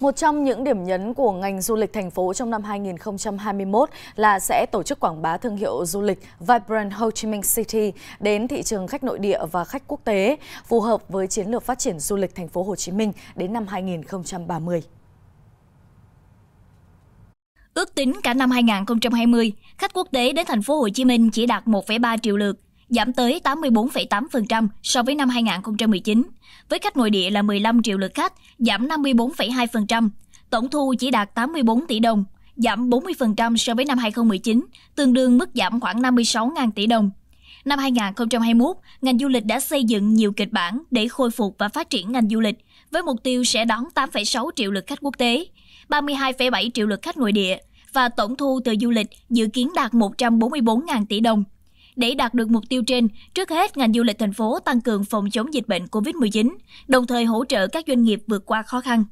Một trong những điểm nhấn của ngành du lịch thành phố trong năm 2021 là sẽ tổ chức quảng bá thương hiệu du lịch Vibrant Ho Chi Minh City đến thị trường khách nội địa và khách quốc tế, phù hợp với chiến lược phát triển du lịch thành phố Hồ Chí Minh đến năm 2030. Ước tính cả năm 2020, khách quốc tế đến thành phố Hồ Chí Minh chỉ đạt 1,3 triệu lượt, giảm tới 84,8% so với năm 2019, với khách nội địa là 15 triệu lượt khách, giảm 54,2%, tổng thu chỉ đạt 84 tỷ đồng, giảm 40% so với năm 2019, tương đương mức giảm khoảng 56.000 tỷ đồng. Năm 2021, ngành du lịch đã xây dựng nhiều kịch bản để khôi phục và phát triển ngành du lịch, với mục tiêu sẽ đón 8,6 triệu lượt khách quốc tế, 32,7 triệu lượt khách nội địa và tổng thu từ du lịch dự kiến đạt 144.000 tỷ đồng, để đạt được mục tiêu trên, trước hết ngành du lịch thành phố tăng cường phòng chống dịch bệnh COVID-19, đồng thời hỗ trợ các doanh nghiệp vượt qua khó khăn.